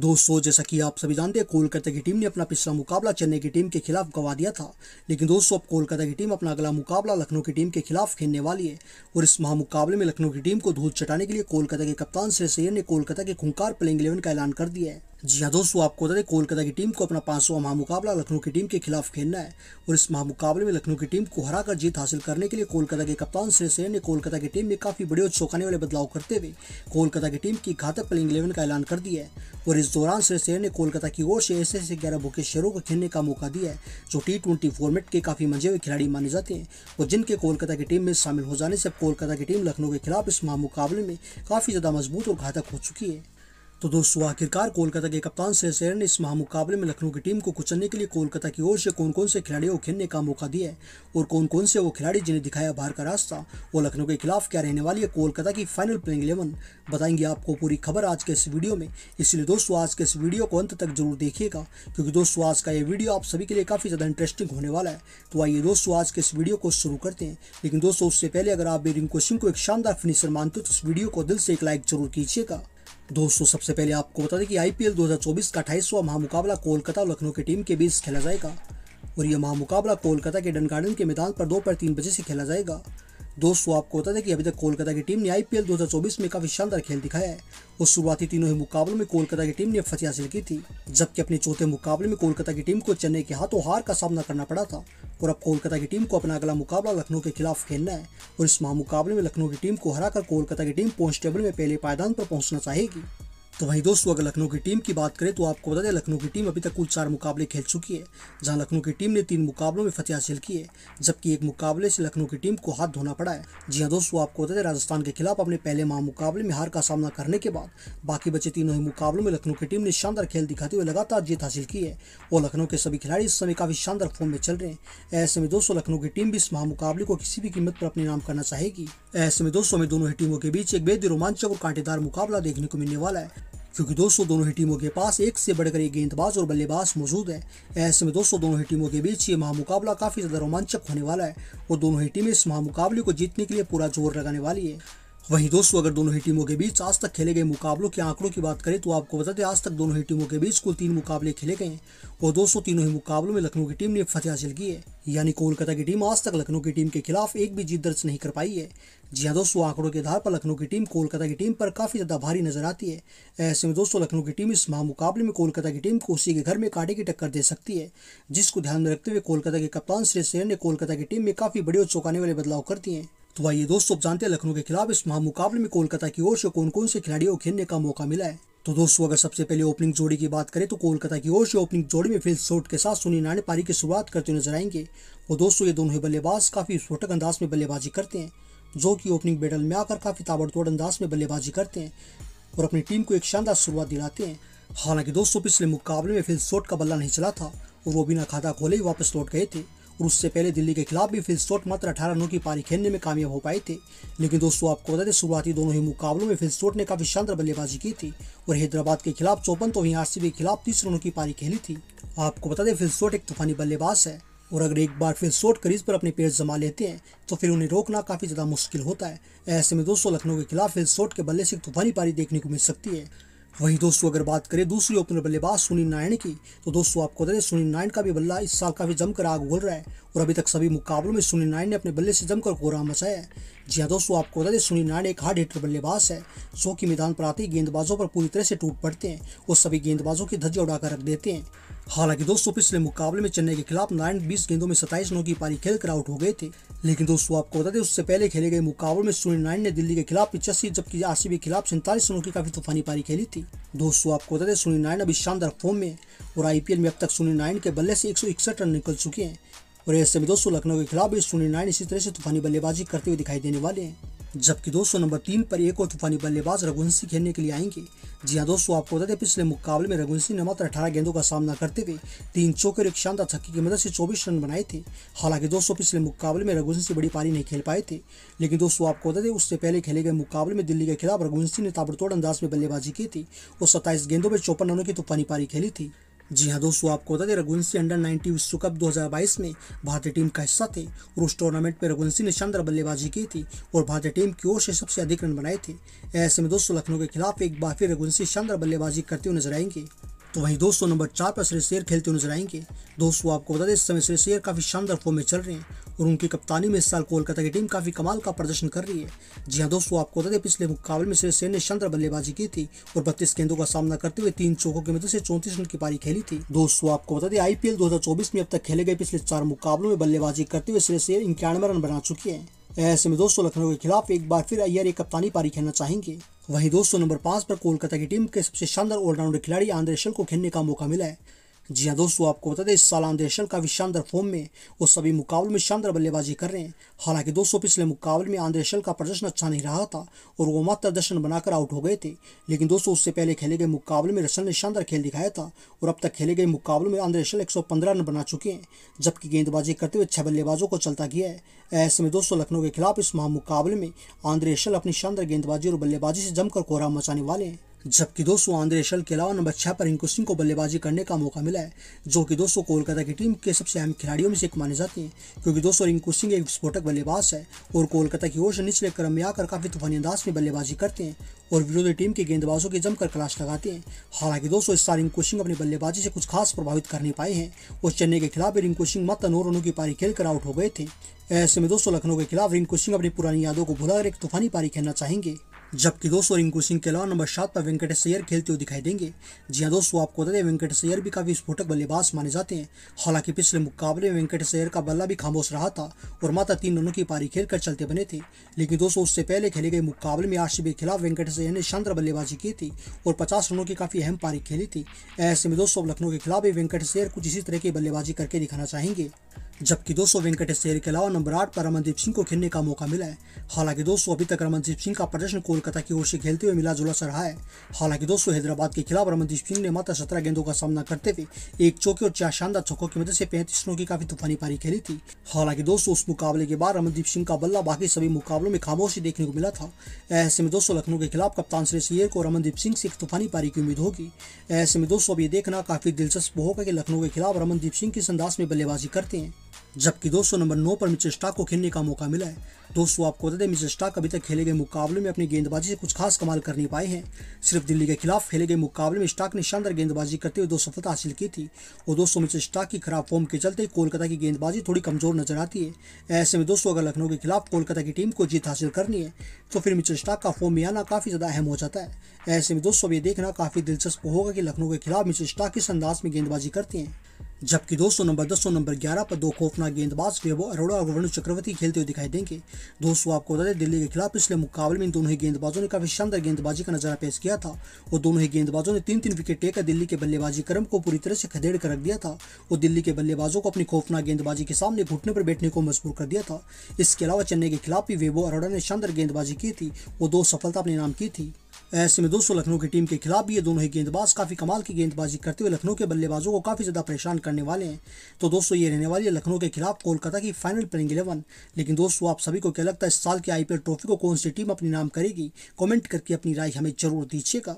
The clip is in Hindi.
दोस्तों जैसा कि आप सभी जानते हैं कोलकाता की टीम ने अपना पिछला मुकाबला चेन्नई की टीम के खिलाफ गवा दिया था लेकिन दोस्तों अब कोलकाता की टीम अपना अगला मुकाबला लखनऊ की टीम के खिलाफ खेलने वाली है और इस महामुकाबले में लखनऊ की टीम को धूल चटाने के लिए कोलकाता के कप्तान श्रेष अय्यर ने कोलकाता के खुंकार प्लेइंग इलेवन का ऐलान कर दिया है जी हाँ दोस्तों आपको बता दें कोलकाता की टीम को अपना पांचवा महामुकाबला लखनऊ की टीम के खिलाफ खेलना है और इस महामुकाबले में लखनऊ की टीम को हराकर जीत हासिल करने के लिए कोलकाता के कप्तान श्रेय सेन ने कोलकाता की टीम में काफ़ी बड़े और चौंकाने वाले बदलाव करते हुए कोलकाता की टीम की घातक प्लेइंग इलेवन का ऐलान कर दिया है और इस दौरान श्रेय सेन ने कोलकाता की ओर से ऐसे ऐसे ग्यारह शहरों को खेलने का मौका दिया है जो टी ट्वेंटी फॉर्मेट के काफ़ी मजे हुए खिलाड़ी माने जाते हैं और जिनके कोलकाता की टीम में शामिल हो जाने से कोलकाता की टीम लखनऊ के खिलाफ इस महामुकाबले में काफ़ी ज़्यादा मजबूत और घातक हो चुकी है तो दोस्तों आखिरकार कोलकाता के कप्तान सेसेर ने इस महामुकाबले में लखनऊ की टीम को कुचलने के लिए कोलकाता की ओर से कौन कौन से खिलाड़ियों को खेलने का मौका दिया है और कौन कौन से वो खिलाड़ी जिन्हें दिखाया बाहर का रास्ता और लखनऊ के खिलाफ क्या रहने वाली है कोलकाता की फाइनल प्लेइंग इलेवन बताएंगे आपको पूरी खबर आज के इस वीडियो में इसलिए दोस्तों आज के इस वीडियो को अंत तक जरूर देखिएगा क्योंकि दोस्तों आज का ये वीडियो आप सभी के लिए काफ़ी ज़्यादा इंटरेस्टिंग होने वाला है तो आइए दोस्तों आज के इस वीडियो को शुरू करते हैं लेकिन दोस्तों उससे पहले अगर आप भी रिंको सिंह को एक शानदार फिनिशर मानते हो तो इस वीडियो को दिल से एक लाइक जरूर कीजिएगा दोस्तों सबसे पहले आपको बता दें कि आईपीएल 2024 का अठाईसवा महामुकाबला कोलकाता और लखनऊ की टीम के बीच खेला जाएगा और यह महामुकाबला कोलकाता के डन गार्डन के मैदान पर दोपहर तीन बजे से खेला जाएगा दोस्तों आपको बता दें कि अभी तक कोलकाता की टीम ने आईपीएल 2024 में काफी शानदार खेल दिखाया है और शुरुआती तीनों ही मुकाबलों में कोलकाता की टीम ने फतेह हासिल की थी जबकि अपने चौथे मुकाबले में कोलकाता की टीम को चेन्नई के हाथों हार का सामना करना पड़ा था और अब कोलकाता की टीम को अपना अगला मुकाबला लखनऊ के खिलाफ खेलना है और इस महामुकाबले में लखनऊ की टीम को हराकर कोलकाता की टीम पॉइंट टेबल में पहले पायदान पर पहुंचना चाहेगी तो वहीं दोस्तों अगर लखनऊ की टीम की बात करें तो आपको बता दें लखनऊ की टीम अभी तक कुल चार मुकाबले खेल चुकी है जहां लखनऊ की टीम ने तीन मुकाबलों में फतेह हासिल की है जबकि एक मुकाबले से लखनऊ की टीम को हाथ धोना पड़ा है जी हाँ दोस्तों आपको बता दें राजस्थान के खिलाफ अपने पहले महा मुकाबले में हार का सामना करने के बाद बाकी बचे तीनों ही मुकाबलों में लखनऊ की टीम ने शानदार खेल दिखाते हुए लगातार जीत हासिल की है और लखनऊ के सभी खिलाड़ी इस समय काफी शानदार फॉर्म में चल रहे हैं ऐसे में दोस्तों लखनऊ की टीम भी इस महामुकाबले को किसी भी कीमत पर अपने नाम करना चाहेगी ऐसे में दोस्तों में दोनों ही टीमों के बीच एक बेहद रोमांचक और कांटेदार मुकाबला देखने को मिलने वाला है क्योंकि दोस्तों दोनों ही टीमों के पास एक से बढ़कर एक गेंदबाज और बल्लेबाज मौजूद है ऐसे में दोस्तों दोनों ही टीमों के बीच ये महामुकाबला काफ़ी ज़्यादा रोमांचक होने वाला है और दोनों ही टीमें इस महामुकाबले को जीतने के लिए पूरा जोर लगाने वाली है वहीं दोस्तों अगर दोनों ही टीमों के बीच आज तक खेले गए मुकाबलों के आंकड़ों की बात करें तो आपको बता दें आज तक दोनों ही टीमों के बीच कुल तीन मुकाबले खेले गए और दोस्तों तीनों ही मुकाबलों में लखनऊ की टीम ने फतेह हासिल की है यानी कोलकाता की टीम आज तक लखनऊ की टीम के खिलाफ एक भी जीत दर्ज नहीं कर पाई है जी हाँ दोस्तों आंकड़ों के आधार पर लखनऊ की टीम कोलकाता की टीम पर काफ़ी ज़्यादा भारी नजर आती है ऐसे में दोस्तों लखनऊ की टीम इस महामुकाबले में कोलकाता की टीम को उसी के घर में काटे की टक्कर दे सकती है जिसको ध्यान में रखते हुए कोलकाता के कप्तान श्रेयस ने कोलकाता की टीम में काफ़ी बड़े और चौंकाने वाले बदलाव कर दिए हैं तो आइए दोस्तों अब जानते हैं लखनऊ के खिलाफ इस महामुकाबले में कोलकाता की ओर से कौन कौन से खिलाड़ियों को खेलने का मौका मिला है तो दोस्तों अगर सबसे पहले ओपनिंग जोड़ी की बात करें तो कोलकाता की ओर से ओपनिंग जोड़ी में फिल शोट के साथ सुनील नारायण पारी की शुरुआत करते नजर आएंगे और दोस्तों ये दोनों ही बल्लेबाज काफी स्फोटक अंदाज में बल्लेबाजी करते हैं जो कि ओपनिंग बैटल में आकर काफी ताबड़तोड़ अंदाज में बल्लेबाजी करते हैं और अपनी टीम को एक शानदार शुरुआत दिलाते हैं हालांकि दोस्तों पिछले मुकाबले में फिल शोट का बल्ला नहीं चला था और वो बिना खाता खोले ही वापस लौट गए थे और उससे पहले दिल्ली के खिलाफ भी फिल चोट मात्र अठारह रनों की पारी खेलने में कामयाब हो पाए थे लेकिन दोस्तों आपको बता दें शुरुआती दोनों ही मुकाबलों में फिल चोट ने काफी शानदार बल्लेबाजी की थी और हैदराबाद के खिलाफ चौपन तो वहीं आरसीबी के खिलाफ तीस रनों की पारी खेली थी आपको बता दें फिल चोट एक तूफानी बल्लेबाज है और अगर एक बार फिर शॉर्ट करीज पर अपने पेड़ जमा लेते हैं तो फिर उन्हें रोकना काफ़ी ज़्यादा मुश्किल होता है ऐसे में दोस्तों लखनऊ के खिलाफ फिर शॉर्ट के बल्ले से तूफानी पारी देखने को मिल सकती है वहीं दोस्तों अगर बात करें दूसरी ओपनर बल्लेबाज सुनील नारायण की तो दोस्तों आपको बता दें सुनील नारायण का भी बल्ला इस साल काफी जमकर आग बोल रहा है और अभी तक सभी मुकाबलों में सुनील नारायण ने अपने बल्ले से जमकर कोहराम मचाया है जी हाँ दोस्तों आपको बता दें सुनील नारायण एक हार्ड हिटर बल्लेबाज है जो कि मैदान पर आते ही गेंदबाजों पर पूरी तरह से टूट पड़ते हैं और सभी गेंदबाजों की धज्जा उड़ाकर रख देते हैं हालांकि दोस्तों पिछले मुकाबले में चेन्नई के खिलाफ नारायण बीस गेंदों में सताइस रनों की पारी खेलकर आउट हो गए थे लेकिन दोस्तों आपको बता दें उससे पहले खेले गए मुकाबले में सुनील नारायण ने दिल्ली के खिलाफ पिचासी जबकि आरसीबी के खिलाफ सैंतालीस रनों की काफी तूफानी पारी खेली थी दोस्तों आपको बता दें सुनील नारायण अभी शानदार फॉर्म में और आईपीएल में अब तक सुनील नारायण के बल्ले से एक रन निकल चुके हैं और ऐसे में दोस्तों लखनऊ के खिलाफ भी सुनील नारायण इसी तरह से तूफानी बल्लेबाजी करते हुए दिखाई देने वाले हैं जबकि दोस्तों नंबर तीन पर एक और तूफानी बल्लेबाज रघुवंशी खेलने के लिए आएंगे जी हाँ दोस्तों आपको बता दें पिछले मुकाबले में रघुवंशी ने मात्र अठारह गेंदों का सामना करते हुए तीन चौके और एक शानदार छक्के की मदद से चौबीस रन बनाए थे हालांकि दोस्तों पिछले मुकाबले में रघुवंशी बड़ी पारी नहीं खेल पाए थे लेकिन दोस्तों आपको बता दें उससे पहले खेले गए मुकाबले में दिल्ली के खिलाफ रघुवंशी ने ताबड़तोड़ अंदाज में बल्लेबाजी की थी और सत्ताईस गेंदों में चौपन रनों की तूफानी पारी खेली थी जी हाँ दोस्तों आपको बता दें रघुवंशी अंडर 90 विश्व कप 2022 में भारतीय टीम का हिस्सा थे और उस टूर्नामेंट में रघुवंशी ने शानदार बल्लेबाजी की थी और भारतीय टीम की ओर से सबसे अधिक रन बनाए थे ऐसे में दोस्तों लखनऊ के खिलाफ एक बार फिर रघुवंशी शानदार बल्लेबाजी करते हुए नजर आएंगे तो वहीं दोस्तों नंबर चार पर श्रेयस शेयर खेलते हुए नजर आएंगे दोस्तों आपको बता दें इस समय श्रेयस शेयर काफी शानदार फॉर्म में चल रहे हैं और उनकी कप्तानी में इस साल कोलकाता की टीम काफ़ी कमाल का प्रदर्शन कर रही है जी हाँ दोस्तों आपको बता दें पिछले मुकाबले में श्रेय सेन ने शानदार बल्लेबाजी की थी और बत्तीस गेंदों का सामना करते हुए तीन चौकों की मदद से चौंतीस रन की पारी खेली थी दोस्तों आपको बता दें आईपीएल चौबीस में अब तक खेले गए पिछले चार मुकाबलों में बल्लेबाजी करते हुए श्री सेन इक्यानवे रन बना चुकी है ऐसे में दोस्तों लखनऊ के खिलाफ एक बार फिर अय्यर एक कप्तानी पारी खेलना चाहेंगे वहीं दोस्तों नंबर पांच पर कोलकाता की टीम के सबसे शानदार ऑलराउंडर खिलाड़ी आंद्रेशल को खेलने का मौका मिला है जी हाँ दोस्तों आपको बता दें इस साल आमदे का काफ़ी शानदार फॉर्म में वो सभी मुकाबलों में शानदार बल्लेबाजी कर रहे हैं हालांकि दोस्तों पिछले मुकाबले में आंध्र हसन का प्रदर्शन अच्छा नहीं रहा था और वो मात्र दर्शन बनाकर आउट हो गए थे लेकिन दोस्तों उससे पहले खेले गए मुकाबले में रशन ने शानदार खेल दिखाया था और अब तक खेले गए मुकाबलों में आंध्र हसन एक रन बना चुके हैं जबकि गेंदबाजी करते हुए छह बल्लेबाजों को चलता गया है ऐसे में दोस्तों लखनऊ के खिलाफ इस महामुकाबले में आंध्र हसन अपनी शानदार गेंदबाजी और बल्लेबाजी से जमकर कोहरा मचाने वाले हैं जबकि दोस्तों आंद्रे शल के अलावा नंबर छह पर रिंकू सिंह को बल्लेबाजी करने का मौका मिला है जो कि दोस्तों कोलकाता की टीम के सबसे अहम खिलाड़ियों में से एक माने जाते हैं क्योंकि दोस्तों रिंकू सिंह एक विस्फोटक बल्लेबाज है और कोलकाता की ओर से निचले क्रम में आकर काफी तूफानी अंदाज में बल्लेबाजी करते हैं और विरोधी टीम के गेंदबाजों की जमकर क्लाश लगाते हैं हालांकि दोस्तों इस साल रिंकू सिंह अपनी बल्लेबाजी से कुछ खास प्रभावित कर नहीं पाए हैं और चेन्नई के खिलाफ भी रिंकू सिंह मत नौ रनों की पारी खेलकर आउट हो गए थे ऐसे में दोस्तों लखनऊ के खिलाफ रिंकू सिंह अपनी पुरानी यादों को भुलाकर एक तूफानी पारी खेलना चाहेंगे जबकि दोस्तों रिंकू सिंह के अलावा नंबर सात पर वेंकटेश सैयर खेलते हुए दिखाई देंगे जी हाँ दोस्तों आपको बता दें वेंकटेश सैयर भी काफी स्फोटक बल्लेबाज माने जाते हैं हालांकि पिछले मुकाबले में वेंकटेश सैयर का बल्ला भी खामोश रहा था और माता तीन रनों की पारी खेलकर चलते बने थे लेकिन दोस्तों उससे पहले खेले गए मुकाबले में आरसीबी के खिलाफ वेंकटेश सैयर ने शानदार बल्लेबाजी की थी और पचास रनों की काफी अहम पारी खेली थी ऐसे में दोस्तों लखनऊ के खिलाफ भी वेंकटेश सैयर कुछ इसी तरह की बल्लेबाजी करके दिखाना चाहेंगे जबकि दोस्तों वेंकटेश सैयर के अलावा नंबर आठ पर रमनदीप सिंह को खेलने का मौका मिला है हालांकि दोस्तों अभी तक रमनदीप सिंह का प्रदर्शन कोलकाता की ओर से खेलते हुए मिला जुला सा रहा है हालांकि दोस्तों हैदराबाद के खिलाफ रमनदीप सिंह ने मात्र सत्रह गेंदों का सामना करते हुए एक चौके और चार शानदार चौकों की मदद से पैंतीस रनों की काफी तूफानी पारी खेली थी हालांकि दोस्तों उस मुकाबले के बाद रमनदीप सिंह का बल्ला बाकी सभी मुकाबलों में खामोशी देखने को मिला था ऐसे में दोस्तों लखनऊ के खिलाफ कप्तान श्रेष अय्यर को रमनदीप सिंह से एक तूफानी पारी की उम्मीद होगी ऐसे में दोस्तों अब ये देखना काफी दिलचस्प होगा कि लखनऊ के खिलाफ रमनदीप सिंह किस अंदाज में बल्लेबाजी करते हैं जबकि 200 नंबर 9 पर मिचर स्टाक को खेलने का मौका मिला है दोस्तों आपको बता दें मिचर स्टाक अभी तक खेले गए मुकाबले में अपनी गेंदबाजी से कुछ खास कमाल कर नहीं पाए हैं सिर्फ दिल्ली के खिलाफ खेले गए मुकाबले में स्टाक ने शानदार गेंदबाजी करते हुए दो सफलता हासिल की थी और दोस्तों मिचेल स्टाक की खराब फॉर्म के चलते कोलकाता की गेंदबाजी थोड़ी कमजोर नजर आती है ऐसे में दोस्तों अगर लखनऊ के खिलाफ कोलकाता की टीम को जीत हासिल करनी है तो फिर मिचर स्टाक का फॉर्म में आना काफी ज्यादा अहम हो जाता है ऐसे में दोस्तों ये देखना काफी दिलचस्प होगा कि लखनऊ के खिलाफ मिचर स्टाक किस अंदाज में गेंदबाजी करते हैं जबकि दोस्तों नंबर दस और नंबर ग्यारह पर दो खौफनाक गेंदबाज के वो अरोड़ा और वरुण चक्रवर्ती खेलते हुए दिखाई देंगे दोस्तों आपको बता दें दिल्ली के खिलाफ पिछले मुकाबले में इन दोनों ही गेंदबाजों ने काफी शानदार गेंदबाजी का नजारा पेश किया था और दोनों ही गेंदबाजों ने तीन तीन विकेट लेकर दिल्ली के बल्लेबाजी क्रम को पूरी तरह से खदेड़ कर रख दिया था और दिल्ली के बल्लेबाजों को अपनी खौफनाक गेंदबाजी के सामने घुटने पर बैठने को मजबूर कर दिया था इसके अलावा चेन्नई के खिलाफ भी वेबो अरोड़ा ने शानदार गेंदबाजी की थी और दो सफलता अपने नाम की थी ऐसे में दोस्तों लखनऊ की टीम के खिलाफ भी ये दोनों ही गेंदबाज काफ़ी कमाल की गेंदबाजी करते हुए लखनऊ के बल्लेबाजों को काफ़ी ज़्यादा परेशान करने वाले हैं तो दोस्तों ये रहने वाली है लखनऊ के खिलाफ कोलकाता की फाइनल प्लेंग इलेवन लेकिन दोस्तों आप सभी को क्या लगता है इस साल की आईपीएल ट्रॉफी को कौन सी टीम अपने नाम करेगी कॉमेंट करके अपनी राय हमें जरूर दीजिएगा